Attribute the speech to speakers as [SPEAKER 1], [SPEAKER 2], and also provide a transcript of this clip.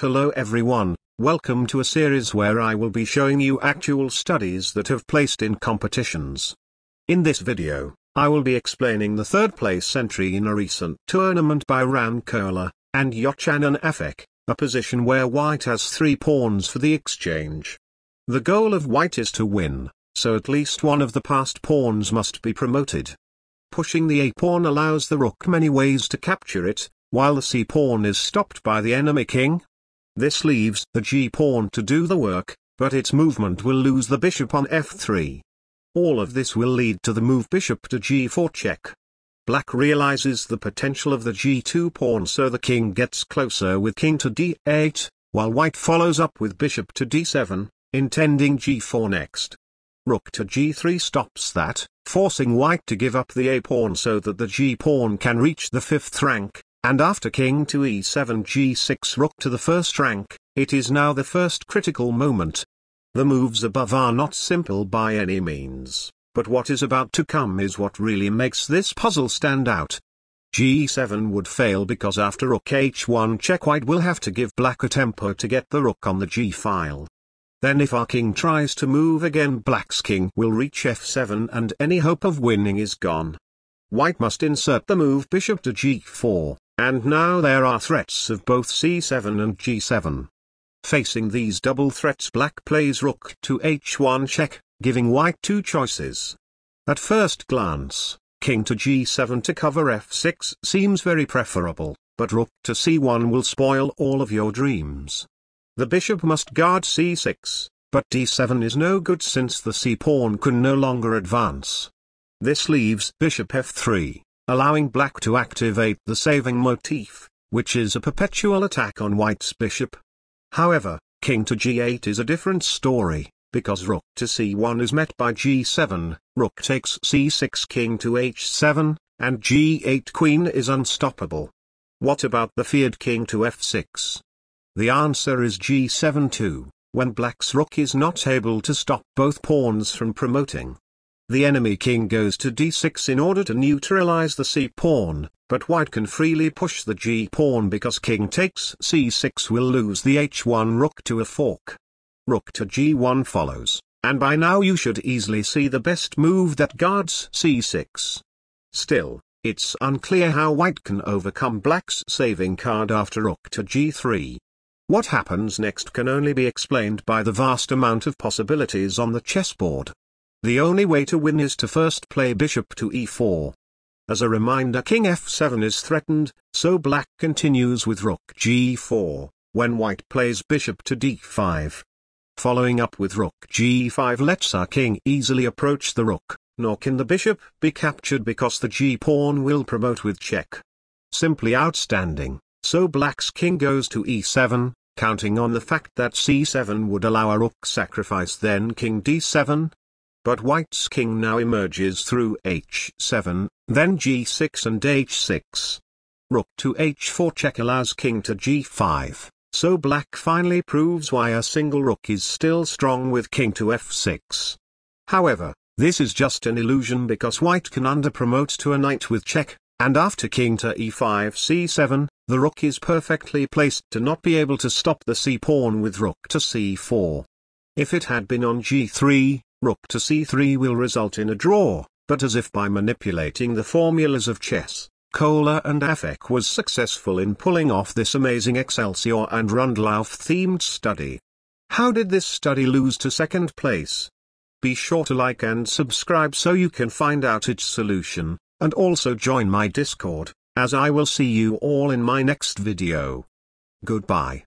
[SPEAKER 1] Hello everyone, welcome to a series where I will be showing you actual studies that have placed in competitions. In this video, I will be explaining the third place entry in a recent tournament by Ram Kola, and Yochanan Afek, a position where white has three pawns for the exchange. The goal of white is to win, so at least one of the passed pawns must be promoted. Pushing the a-pawn allows the rook many ways to capture it, while the c-pawn is stopped by the enemy king, this leaves the g-pawn to do the work, but its movement will lose the bishop on f3. All of this will lead to the move bishop to g4 check. Black realizes the potential of the g2 pawn so the king gets closer with king to d8, while white follows up with bishop to d7, intending g4 next. Rook to g3 stops that, forcing white to give up the a pawn so that the g pawn can reach the fifth rank, and after king to e7 g6 rook to the first rank, it is now the first critical moment. The moves above are not simple by any means, but what is about to come is what really makes this puzzle stand out. g7 would fail because after rook h1 check white will have to give black a tempo to get the rook on the g-file. Then if our king tries to move again black's king will reach f7 and any hope of winning is gone. White must insert the move bishop to g4. And now there are threats of both c7 and g7. Facing these double threats black plays rook to h1 check, giving white two choices. At first glance, king to g7 to cover f6 seems very preferable, but rook to c1 will spoil all of your dreams. The bishop must guard c6, but d7 is no good since the c-pawn can no longer advance. This leaves bishop f3 allowing black to activate the saving motif, which is a perpetual attack on white's bishop. However, king to g8 is a different story, because rook to c1 is met by g7, rook takes c6 king to h7, and g8 queen is unstoppable. What about the feared king to f6? The answer is g7 too, when black's rook is not able to stop both pawns from promoting. The enemy king goes to d6 in order to neutralize the c-pawn, but white can freely push the g-pawn because king takes c6 will lose the h1 rook to a fork. Rook to g1 follows, and by now you should easily see the best move that guards c6. Still, it's unclear how white can overcome black's saving card after rook to g3. What happens next can only be explained by the vast amount of possibilities on the chessboard. The only way to win is to first play bishop to e4. As a reminder king f7 is threatened, so black continues with rook g4, when white plays bishop to d5. Following up with rook g5 lets our king easily approach the rook, nor can the bishop be captured because the g-pawn will promote with check. Simply outstanding, so black's king goes to e7, counting on the fact that c7 would allow a rook sacrifice then king d7, but white's king now emerges through h7, then g6 and h6. Rook to h4 check allows king to g5, so black finally proves why a single rook is still strong with king to f6. However, this is just an illusion because white can underpromote to a knight with check, and after king to e5 c7, the rook is perfectly placed to not be able to stop the c-pawn with rook to c4. If it had been on g3, rook to c3 will result in a draw, but as if by manipulating the formulas of chess, Kohler and Afek was successful in pulling off this amazing Excelsior and Rundlauf-themed study. How did this study lose to second place? Be sure to like and subscribe so you can find out its solution, and also join my Discord, as I will see you all in my next video. Goodbye.